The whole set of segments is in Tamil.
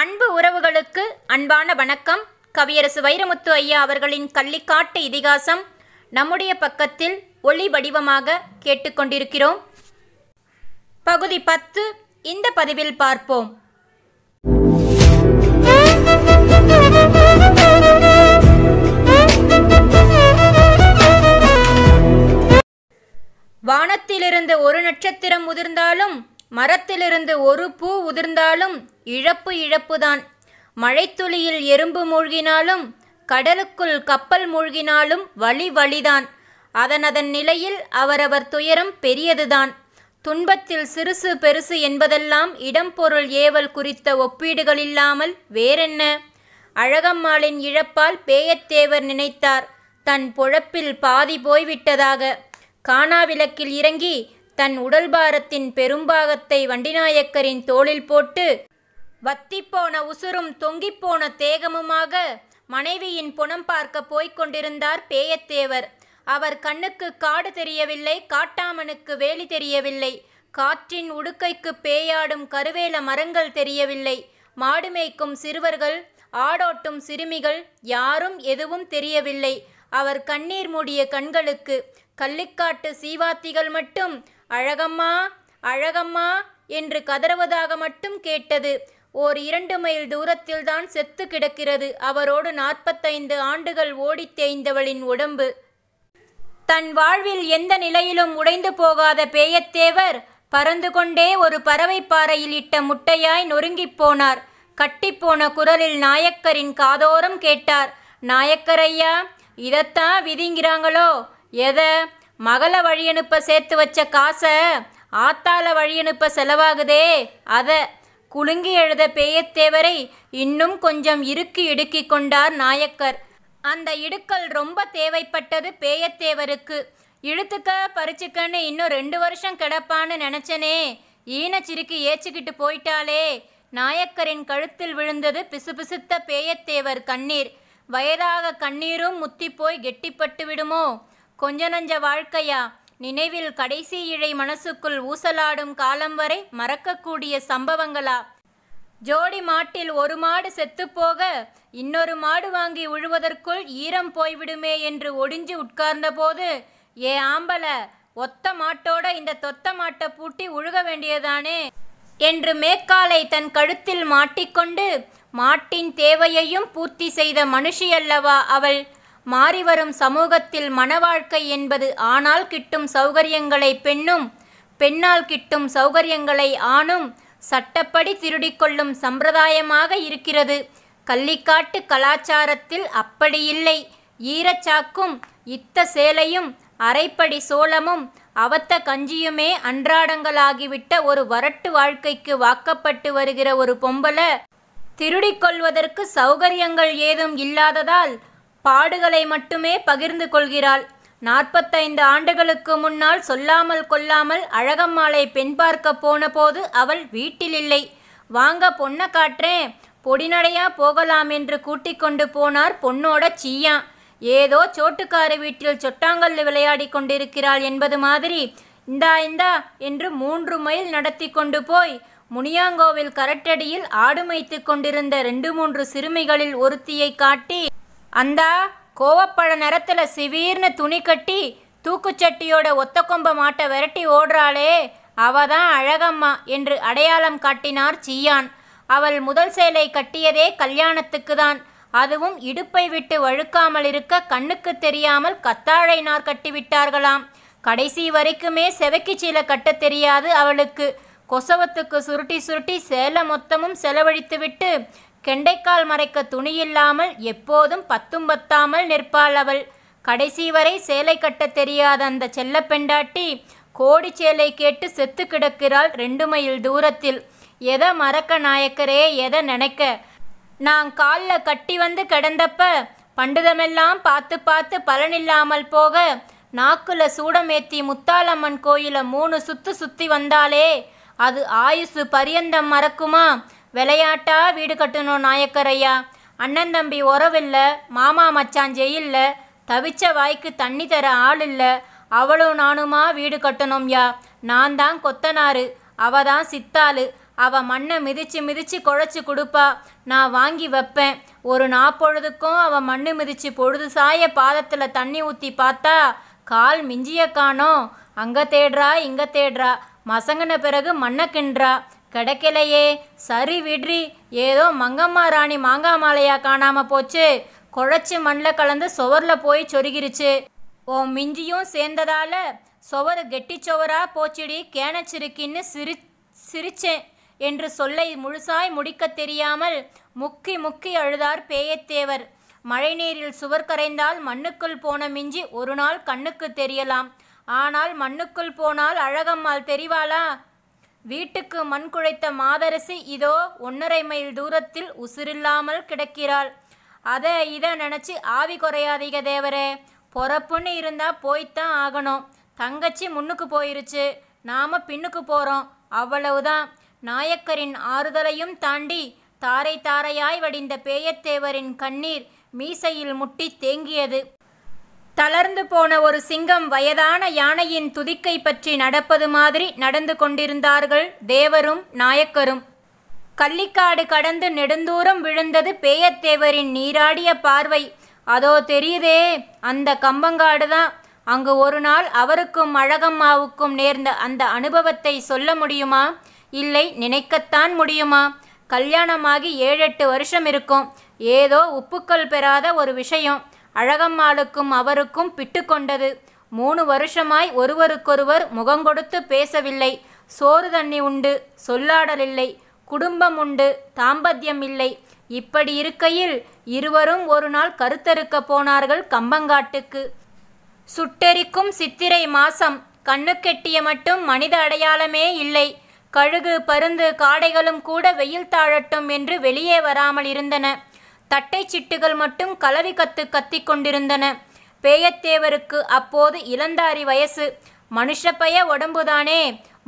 அன்பு உறவுகளுக்கு அன்பான வணக்கம் கவியரசு வைரமுத்து ஐயா அவர்களின் கள்ளிக்காட்டு இதிகாசம் நம்முடைய பக்கத்தில் ஒளி வடிவமாக கேட்டுக்கொண்டிருக்கிறோம் பகுதி பத்து இந்த பதிவில் பார்ப்போம் வானத்திலிருந்து ஒரு நட்சத்திரம் உதிர்ந்தாலும் மரத்திலிருந்து ஒரு பூ உதிர்ந்தாலும் இழப்பு இழப்புதான் மழைத்துளியில் எறும்பு மூழ்கினாலும் கடலுக்குள் கப்பல் மூழ்கினாலும் வழி வழிதான் அதனதன் நிலையில் அவரவர் துயரம் பெரியதுதான் துன்பத்தில் சிறுசு பெருசு என்பதெல்லாம் இடம் பொருள் ஏவல் குறித்த ஒப்பீடுகளில்லாமல் வேறென்ன அழகம்மாளின் இழப்பால் பேயத்தேவர் நினைத்தார் தன் பொழப்பில் பாதி போய்விட்டதாக காணாவிளக்கில் இறங்கி தன் உடல் பாரத்தின் பெரும்பாகத்தை வண்டிநாயக்கரின் தோளில் போட்டு வத்திப்போன உசுரும் தொங்கிப்போன தேகமுமாக மனைவியின் புனம் பார்க்க போய்க் கொண்டிருந்தார் பேயத்தேவர் அவர் கண்ணுக்கு காடு தெரியவில்லை காட்டாமனுக்கு வேலி தெரியவில்லை காற்றின் உடுக்கைக்கு பேயாடும் கருவேல மரங்கள் தெரியவில்லை மாடு மேய்க்கும் சிறுவர்கள் ஆடோட்டும் சிறுமிகள் யாரும் எதுவும் தெரியவில்லை அவர் கண்ணீர் மூடிய கண்களுக்கு கள்ளிக்காட்டு சீவாத்திகள் மட்டும் அழகம்மா அழகம்மா என்று கதறுவதாக மட்டும் கேட்டது ஓர் இரண்டு மைல் தூரத்தில்தான் செத்து கிடக்கிறது அவரோடு நாற்பத்தைந்து ஆண்டுகள் ஓடித் தேய்ந்தவளின் உடம்பு தன் வாழ்வில் எந்த நிலையிலும் உடைந்து போகாத பேயத்தேவர் பறந்து கொண்டே ஒரு பறவை பாறையில் இட்ட முட்டையாய் நொறுங்கிப் போனார் கட்டிப்போன குரலில் நாயக்கரின் காதோரம் கேட்டார் நாயக்கரையா இதைத்தான் விதிங்கிறாங்களோ எதை மகள வழியனுப்ப சேர்த்து வச்ச காசை ஆத்தால வழியனுப்ப செலவாகுதே அதை குலுங்கி எழுத பேயத்தேவரை இன்னும் கொஞ்சம் இறுக்கி இடுக்கிக் கொண்டார் நாயக்கர் அந்த இடுக்கல் ரொம்ப தேவைப்பட்டது பேயத்தேவருக்கு இழுத்துக்க பறிச்சுக்கன்னு இன்னும் ரெண்டு வருஷம் கிடப்பான்னு நினச்சனே ஈனச்சிறுக்கி ஏச்சிக்கிட்டு போயிட்டாலே நாயக்கரின் கழுத்தில் விழுந்தது பிசுபிசுத்த பேயத்தேவர் கண்ணீர் வயதாக கண்ணீரும் முத்தி போய் கெட்டிப்பட்டு விடுமோ கொஞ்ச நஞ்ச வாழ்க்கையா நினைவில் கடைசி இழை மனசுக்குள் ஊசலாடும் காலம் வரை மறக்கக்கூடிய சம்பவங்களா ஜோடி மாட்டில் ஒரு மாடு செத்துப்போக இன்னொரு மாடு வாங்கி உழுவதற்குள் ஈரம் போய்விடுமே என்று ஒடிஞ்சு உட்கார்ந்தபோது ஏ ஆம்பல ஒத்த மாட்டோட இந்த தொத்த மாட்டை பூட்டி உழுக வேண்டியதானே என்று மேற்காலை தன் கழுத்தில் மாட்டிக்கொண்டு மாட்டின் தேவையையும் பூர்த்தி செய்த மனுஷியல்லவா அவள் மாறிவரும் சமூகத்தில் மனவாழ்க்கை என்பது ஆணால் கிட்டும் சௌகரியங்களை பெண்ணும் பெண்ணால் கிட்டும் சௌகரியங்களை ஆணும் சட்டப்படி திருடிக்கொள்ளும் சம்பிரதாயமாக இருக்கிறது கள்ளிக்காட்டு கலாச்சாரத்தில் அப்படியில்லை ஈரச்சாக்கும் இத்த சேலையும் அரைப்படி சோளமும் அவத்த கஞ்சியுமே அன்றாடங்களாகிவிட்ட ஒரு வரட்டு வாழ்க்கைக்கு வாக்கப்பட்டு வருகிற ஒரு பொம்பளை திருடிக்கொள்வதற்கு சௌகரியங்கள் ஏதும் இல்லாததால் பாடுகளை மட்டுமே பகிர்ந்து கொள்கிறாள் நாற்பத்தைந்து ஆண்டுகளுக்கு முன்னால் சொல்லாமல் கொள்ளாமல் அழகம்மாளை பெண் பார்க்க போனபோது அவள் வீட்டில் இல்லை வாங்க பொண்ணை காட்டுறேன் பொடிநடையா போகலாம் என்று கூட்டிக் கொண்டு போனார் பொண்ணோட சீயா ஏதோ சோட்டுக்கார வீட்டில் சொட்டாங்கல் விளையாடி கொண்டிருக்கிறாள் என்பது மாதிரி இந்தா இந்தா என்று மூன்று மைல் நடத்தி கொண்டு போய் முனியாங்கோவில் கரட்டடியில் ஆடு மேய்த்து கொண்டிருந்த ரெண்டு மூன்று சிறுமிகளில் ஒருத்தியை காட்டி அந்தா கோவப்பழ நிறத்தில் சிவீர்னு துணி கட்டி தூக்குச்சட்டியோட ஒத்த கொம்ப மாட்டை விரட்டி ஓடுறாளே அவ தான் அழகம்மா என்று அடையாளம் காட்டினார் சீயான் அவள் முதல் சேலை கட்டியதே கல்யாணத்துக்கு தான் அதுவும் இடுப்பை விட்டு வழுக்காமல் இருக்க கண்ணுக்கு தெரியாமல் கத்தாழை நார் கட்டிவிட்டார்களாம் கடைசி வரைக்குமே செவக்கி சீலை கட்ட தெரியாது அவளுக்கு கொசவத்துக்கு சுருட்டி சுருட்டி சேலை மொத்தமும் செலவழித்துவிட்டு கெண்டைக்கால் மறைக்க துணியில்லாமல் எப்போதும் பத்தும் பத்தாமல் நிற்பாள் அவள் கடைசி வரை சேலை கட்ட தெரியாத அந்த செல்ல பெண்டாட்டி கோடி சேலை கேட்டு செத்து கிடக்கிறாள் ரெண்டு மைல் தூரத்தில் எதை மறக்க நாயக்கரே எதை நினைக்க நான் காலில் கட்டி வந்து கிடந்தப்ப பண்டிதமெல்லாம் பார்த்து பார்த்து பலனில்லாமல் போக நாக்குல சூடமேத்தி முத்தாளம்மன் கோயிலை மூணு சுத்து சுத்தி வந்தாலே அது ஆயுசு பரியந்தம் மறக்குமா விளையாட்டா வீடு கட்டணும் நாயக்கர் ஐயா அண்ணன் தம்பி உறவில்லை மாமா மச்சான் ஜெயில்ல தவிச்ச வாய்க்கு தண்ணி தர ஆள் இல்லை அவளும் நானுமா வீடு யா நான் தான் கொத்தனாரு அவ தான் சித்தாளு அவ மண்ணை மிதிச்சு மிதிச்சு குழைச்சி கொடுப்பா நான் வாங்கி வைப்பேன் ஒரு நாப்பொழுதுக்கும் அவ மண்ணு மிதிச்சு பொழுது சாய பாதத்தில் தண்ணி ஊற்றி பார்த்தா கால் மிஞ்சிய காணோம் அங்கே தேடுறா இங்கே தேடுறா மசங்கின பிறகு மண்ணை கிண்டுறா கிடைக்கலையே சரி விட்ரி ஏதோ மங்கம்மா ராணி மாங்கா மாலையா காணாமல் போச்சு குழச்சி மண்ணில் கலந்து சுவரில் போய் சொருகிருச்சு ஓ மிஞ்சியும் சேர்ந்ததால் சுவர் கெட்டி சுவராக போச்சிடி கேனச்சிருக்கின்னு சிரி சிரிச்சேன் என்று சொல்லை முழுசாய் முடிக்க தெரியாமல் முக்கி முக்கி அழுதார் பேயத்தேவர் மழைநீரில் சுவர் கரைந்தால் மண்ணுக்குள் போன மிஞ்சி ஒரு நாள் கண்ணுக்கு தெரியலாம் ஆனால் மண்ணுக்குள் போனால் அழகம்மாள் தெரிவாளா வீட்டுக்கு மண் குழைத்த மாதரசி இதோ ஒன்றரை மைல் தூரத்தில் உசிரில்லாமல் கிடக்கிறாள் அதை இதை நினச்சி ஆவி குறையாதீக தேவரே பொறப்புன்னு இருந்தால் போய்த்தான் ஆகணும் தங்கச்சி முன்னுக்கு போயிருச்சு நாம் பின்னுக்கு போகிறோம் அவ்வளவுதான் நாயக்கரின் ஆறுதலையும் தாண்டி தாரை தாரையாய் வடிந்த பேயத்தேவரின் கண்ணீர் மீசையில் முட்டி தேங்கியது தளர்ந்து போன ஒரு சிங்கம் வயதான யானையின் துதிக்கை பற்றி நடப்பது மாதிரி நடந்து கொண்டிருந்தார்கள் தேவரும் நாயக்கரும் கள்ளிக்காடு கடந்து நெடுந்தூரம் விழுந்தது பேயத்தேவரின் நீராடிய பார்வை அதோ தெரியுதே அந்த கம்பங்காடு தான் அங்கு ஒரு நாள் அவருக்கும் அழகம்மாவுக்கும் நேர்ந்த அந்த அனுபவத்தை சொல்ல முடியுமா இல்லை நினைக்கத்தான் முடியுமா கல்யாணமாகி ஏழெட்டு வருஷம் இருக்கும் ஏதோ உப்புக்கள் பெறாத ஒரு விஷயம் அழகம்மாளுக்கும் அவருக்கும் பிட்டுக்கொண்டது மூணு வருஷமாய் ஒருவருக்கொருவர் முகங்கொடுத்து பேசவில்லை சோறு தண்ணி உண்டு சொல்லாடலில்லை குடும்பம் உண்டு தாம்பத்தியம் இல்லை இப்படி இருக்கையில் இருவரும் ஒரு நாள் கருத்தருக்க போனார்கள் கம்பங்காட்டுக்கு சுட்டெரிக்கும் சித்திரை மாசம் கண்ணுக்கெட்டிய மட்டும் மனித அடையாளமே இல்லை கழுகு பருந்து காடைகளும் கூட வெயில் தாழட்டும் என்று வெளியே வராமல் இருந்தன தட்டை சிட்டுகள் மட்டும் கலவி கத்து கத்தி கொண்டிருந்தன பேயத்தேவருக்கு அப்போது இளந்தாரி வயசு மனுஷப்பய உடம்புதானே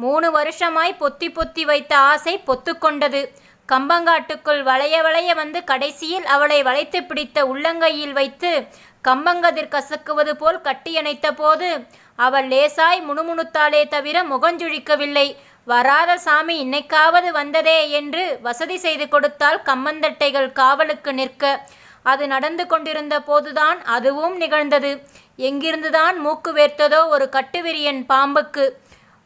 மூணு வருஷமாய் பொத்தி பொத்தி வைத்த ஆசை பொத்துக்கொண்டது கம்பங்காட்டுக்குள் வளைய வளைய வந்து கடைசியில் அவளை வளைத்து பிடித்த உள்ளங்கையில் வைத்து கம்பங்கதிர் கசக்குவது போல் கட்டியணைத்த போது அவள் லேசாய் முணுமுணுத்தாலே தவிர முகஞ்சுழிக்கவில்லை வராத சாமி இன்னைக்காவது வந்ததே என்று வசதி செய்து கொடுத்தால் கம்மந்தட்டைகள் காவலுக்கு நிற்க அது நடந்து கொண்டிருந்த போதுதான் அதுவும் நிகழ்ந்தது எங்கிருந்துதான் மூக்கு வேர்த்ததோ ஒரு கட்டுவிரியன் பாம்புக்கு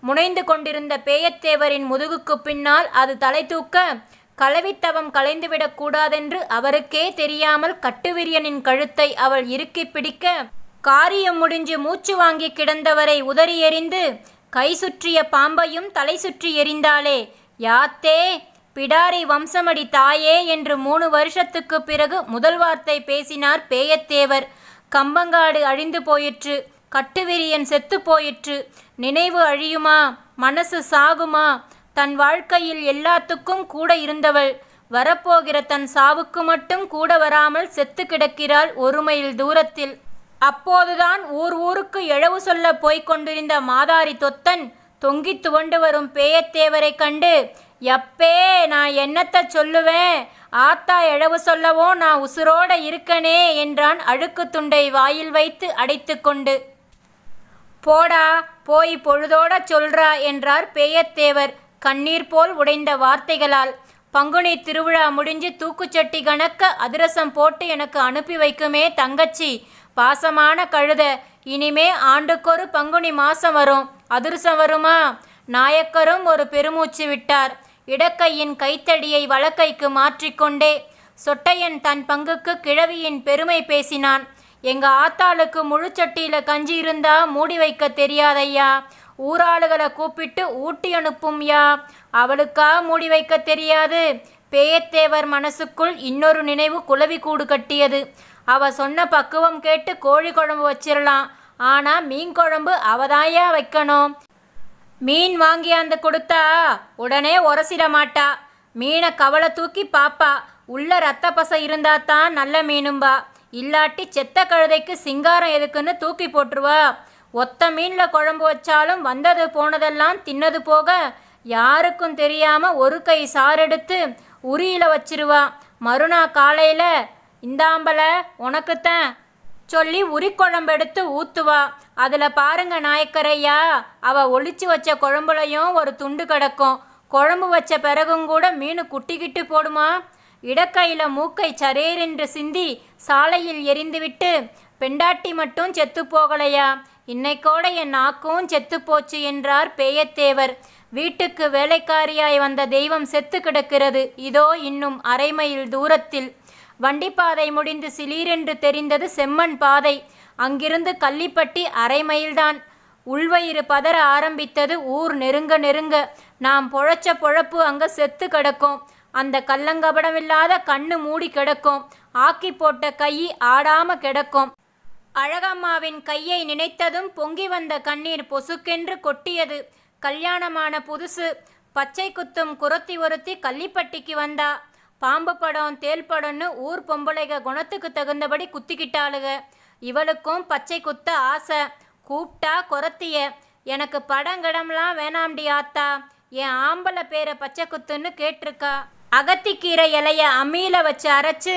முனைந்து கொண்டிருந்த பேயத்தேவரின் முதுகுக்கு பின்னால் அது தலை தூக்க கலவித்தவம் கலைந்துவிடக்கூடாதென்று அவருக்கே தெரியாமல் கட்டுவிரியனின் கழுத்தை அவள் இறுக்கி பிடிக்க காரியம் முடிஞ்சு மூச்சு வாங்கி கிடந்தவரை உதறி எறிந்து கை சுற்றிய பாம்பையும் தலை சுற்றி எரிந்தாளே யாத்தே பிடாரி வம்சமடி தாயே என்று மூணு வருஷத்துக்கு பிறகு முதல் வார்த்தை பேசினார் பேயத்தேவர் கம்பங்காடு அழிந்து போயிற்று கட்டுவிரியன் செத்து போயிற்று நினைவு அழியுமா மனசு சாகுமா தன் வாழ்க்கையில் எல்லாத்துக்கும் கூட இருந்தவள் வரப்போகிற தன் சாவுக்கு மட்டும் கூட வராமல் செத்து கிடக்கிறாள் ஒருமையில் தூரத்தில் அப்போதுதான் ஊர் ஊருக்கு எழவு சொல்ல போய்க் கொண்டிருந்த மாதாரி தொத்தன் தொங்கி துவண்டு வரும் பேயத்தேவரை கண்டு எப்பே நான் என்னத்தை சொல்லுவேன் ஆத்தா எழவு சொல்லவோ நான் உசுரோட இருக்கனே என்றான் அழுக்கு துண்டை வாயில் வைத்து அடைத்து கொண்டு போடா போய் பொழுதோட சொல்றா என்றார் பேயத்தேவர் கண்ணீர் போல் உடைந்த வார்த்தைகளால் பங்குனி திருவிழா முடிஞ்சு தூக்குச்சட்டி கணக்க அதிரசம் போட்டு எனக்கு அனுப்பி வைக்குமே தங்கச்சி பாசமான கழுத இனிமே ஆண்டுக்கொரு பங்குனி மாசம் வரும் அதிர்சம் வருமா நாயக்கரும் ஒரு பெருமூச்சு விட்டார் இடக்கையின் கைத்தடியை வழக்கைக்கு மாற்றிக்கொண்டே சொட்டையன் தன் பங்குக்கு கிழவியின் பெருமை பேசினான் எங்க ஆத்தாளுக்கு முழுச்சட்டியில கஞ்சி இருந்தா மூடி வைக்க தெரியாதையா ஊராளுகளை கூப்பிட்டு ஊட்டி அனுப்பும் யா அவளுக்கா மூடி வைக்க தெரியாது பேயத்தேவர் மனசுக்குள் இன்னொரு நினைவு குலவி கூடு கட்டியது அவ சொன்ன பக்குவம் கேட்டு கோழி குழம்பு வச்சிடலாம் ஆனால் மீன் குழம்பு அவதாயா வைக்கணும் மீன் வாங்கியாந்து கொடுத்தா உடனே உரசிட மாட்டா மீனை கவலை தூக்கி பாப்பா உள்ள ரத்த பசை இருந்தா தான் நல்ல மீனும்பா இல்லாட்டி செத்த கழுதைக்கு சிங்காரம் எதுக்குன்னு தூக்கி போட்டுருவா ஒத்த மீனில் குழம்பு வச்சாலும் வந்தது போனதெல்லாம் தின்னது போக யாருக்கும் தெரியாமல் ஒரு கை சாரெடுத்து உரியில் வச்சிருவா மறுநாள் காலையில் இந்தாம்பல உனக்குத்தான் சொல்லி எடுத்து ஊத்துவா அதில் பாருங்க நாயக்கரையா அவள் ஒழிச்சு வச்ச குழம்புலையும் ஒரு துண்டு கிடக்கும் குழம்பு வச்ச பிறகும் கூட மீன் குட்டிக்கிட்டு போடுமா இடக்கையில் மூக்கை சரேரென்று சிந்தி சாலையில் எரிந்துவிட்டு பெண்டாட்டி மட்டும் செத்து போகலையா இன்னைக்கோட என் நாக்கும் செத்து போச்சு என்றார் பேயத்தேவர் வீட்டுக்கு வேலைக்காரியாய் வந்த தெய்வம் செத்து கிடக்கிறது இதோ இன்னும் அரை தூரத்தில் வண்டிப்பாதை முடிந்து சிலீரென்று தெரிந்தது செம்மண் பாதை அங்கிருந்து கள்ளிப்பட்டி அரை மைல்தான் உள்வயிறு பதற ஆரம்பித்தது ஊர் நெருங்க நெருங்க நாம் பொழைச்ச பொழப்பு அங்கே செத்து கிடக்கும் அந்த கல்லங்கபடமில்லாத கண்ணு மூடி கிடக்கும் ஆக்கி போட்ட கை ஆடாம கிடக்கும் அழகம்மாவின் கையை நினைத்ததும் பொங்கி வந்த கண்ணீர் பொசுக்கென்று கொட்டியது கல்யாணமான புதுசு பச்சை குத்தும் குரத்தி ஒருத்தி கள்ளிப்பட்டிக்கு வந்தா பாம்பு படம் தேல் படம்னு ஊர் பொம்பளைக குணத்துக்கு தகுந்தபடி குத்திக்கிட்டாளுக இவளுக்கும் பச்சை குத்த ஆசை கூப்பிட்டா குரத்திய எனக்கு படங்கடம்லாம் கிடம்லாம் வேணாம்டி ஆத்தா என் ஆம்பளை பேரை பச்சை குத்துன்னு கேட்டிருக்கா அகத்திக்கீரை இலைய அம்மியில் வச்சு அரைச்சு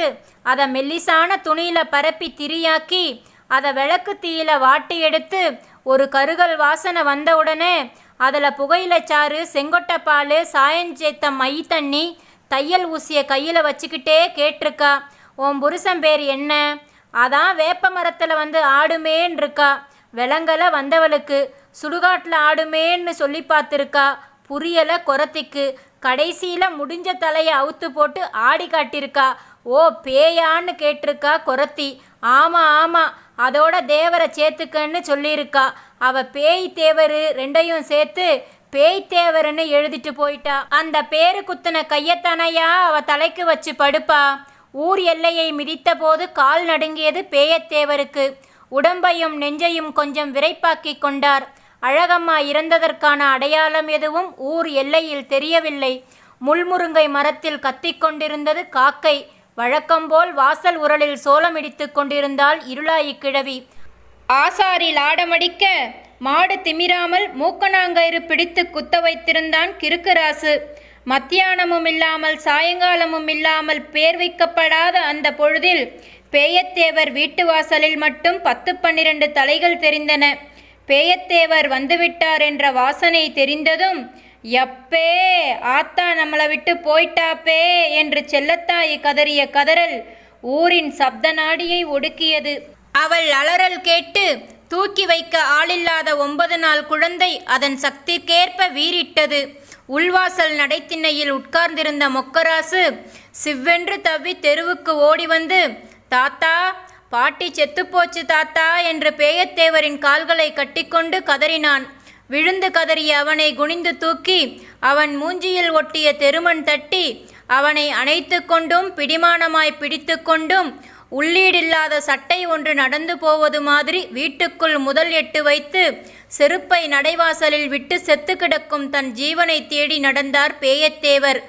அதை மெல்லிசான துணியில் பரப்பி திரியாக்கி அதை விளக்கு தீயில வாட்டி எடுத்து ஒரு கருகல் வாசனை வந்த உடனே அதில் புகையில சாறு செங்கொட்டை பால் சாயஞ்சேத்த மை தண்ணி தையல் ஊசியை கையில் வச்சுக்கிட்டே கேட்டிருக்கா உன் புருஷன் பேர் என்ன அதான் வேப்ப மரத்தில் வந்து ஆடுமேன் இருக்கா விலங்கலை வந்தவளுக்கு சுடுகாட்டில் ஆடுமேன்னு சொல்லி பார்த்துருக்கா புரியலை குரத்திக்கு கடைசியில் முடிஞ்ச தலையை அவுத்து போட்டு ஆடி காட்டியிருக்கா ஓ பேயான்னு கேட்டிருக்கா குரத்தி ஆமாம் ஆமாம் அதோட தேவரை சேர்த்துக்கன்னு சொல்லியிருக்கா அவள் பேய் தேவர் ரெண்டையும் சேர்த்து பேய்த்தேவர்னு எழுதிட்டு போயிட்டா அந்த பேரு குத்துன கையத்தானையா அவ தலைக்கு வச்சு படுப்பா ஊர் எல்லையை மிதித்த போது கால் நடுங்கியது பேயத்தேவருக்கு உடம்பையும் நெஞ்சையும் கொஞ்சம் விரைப்பாக்கி கொண்டார் அழகம்மா இறந்ததற்கான அடையாளம் எதுவும் ஊர் எல்லையில் தெரியவில்லை முள்முருங்கை மரத்தில் கத்திக்கொண்டிருந்தது காக்கை வழக்கம்போல் வாசல் உரலில் சோளமிடித்து கொண்டிருந்தால் இருளாயி கிழவி ஆசாரில் ஆடமடிக்க மாடு திமிராமல் மூக்கணாங்கயிறு பிடித்து குத்த வைத்திருந்தான் கிறுக்குராசு மத்தியானமும் இல்லாமல் சாயங்காலமும் இல்லாமல் பேர் வைக்கப்படாத அந்த பொழுதில் பேயத்தேவர் வீட்டு வாசலில் மட்டும் பத்து பன்னிரண்டு தலைகள் தெரிந்தன பேயத்தேவர் வந்துவிட்டார் என்ற வாசனை தெரிந்ததும் எப்பே ஆத்தா நம்மளை விட்டு போயிட்டாப்பே என்று செல்லத்தாய் கதறிய கதறல் ஊரின் சப்த நாடியை ஒடுக்கியது அவள் அலறல் கேட்டு தூக்கி வைக்க ஆளில்லாத ஒன்பது நாள் குழந்தை அதன் சக்திக்கேற்ப வீறிட்டது உள்வாசல் நடைத்திண்ணையில் உட்கார்ந்திருந்த மொக்கராசு சிவ்வென்று தவ்வி தெருவுக்கு ஓடி வந்து தாத்தா பாட்டி செத்துப்போச்சு தாத்தா என்று பேயத்தேவரின் கால்களை கட்டிக்கொண்டு கதறினான் விழுந்து கதறிய அவனை குனிந்து தூக்கி அவன் மூஞ்சியில் ஒட்டிய தெருமன் தட்டி அவனை அணைத்து கொண்டும் பிடிமானமாய் பிடித்து கொண்டும் உள்ளீடில்லாத சட்டை ஒன்று நடந்து போவது மாதிரி வீட்டுக்குள் முதல் எட்டு வைத்து செருப்பை நடைவாசலில் விட்டு செத்து கிடக்கும் தன் ஜீவனை தேடி நடந்தார் பேயத்தேவர்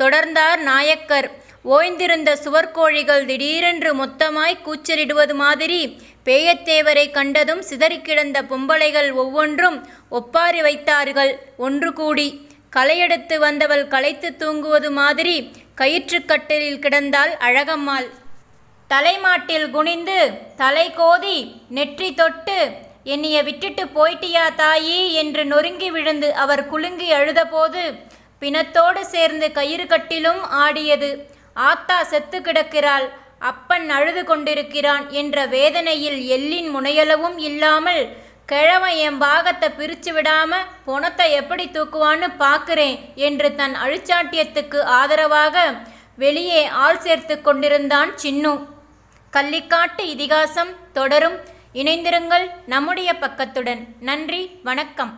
தொடர்ந்தார் நாயக்கர் ஓய்ந்திருந்த சுவர்கோழிகள் திடீரென்று மொத்தமாய் கூச்சலிடுவது மாதிரி பேயத்தேவரை கண்டதும் சிதறிக்கிடந்த பொம்பளைகள் ஒவ்வொன்றும் ஒப்பாரி வைத்தார்கள் ஒன்று கூடி களையெடுத்து வந்தவள் களைத்து தூங்குவது மாதிரி கயிற்றுக்கட்டலில் கிடந்தாள் அழகம்மாள் தலைமாட்டில் குனிந்து தலை கோதி நெற்றி தொட்டு என்னைய விட்டுட்டு போயிட்டியா தாயி என்று நொறுங்கி விழுந்து அவர் குலுங்கி அழுதபோது பிணத்தோடு சேர்ந்து கயிறு கட்டிலும் ஆடியது ஆத்தா செத்து கிடக்கிறாள் அப்பன் அழுது கொண்டிருக்கிறான் என்ற வேதனையில் எல்லின் முனையளவும் இல்லாமல் கிழவன் என் பாகத்தை பிரிச்சு விடாம பொணத்தை எப்படி தூக்குவான்னு பார்க்கிறேன் என்று தன் அழிச்சாட்டியத்துக்கு ஆதரவாக வெளியே ஆள் சேர்த்து கொண்டிருந்தான் சின்னு கள்ளிக்காட்டு இதிகாசம் தொடரும் இணைந்திருங்கள் நம்முடைய பக்கத்துடன் நன்றி வணக்கம்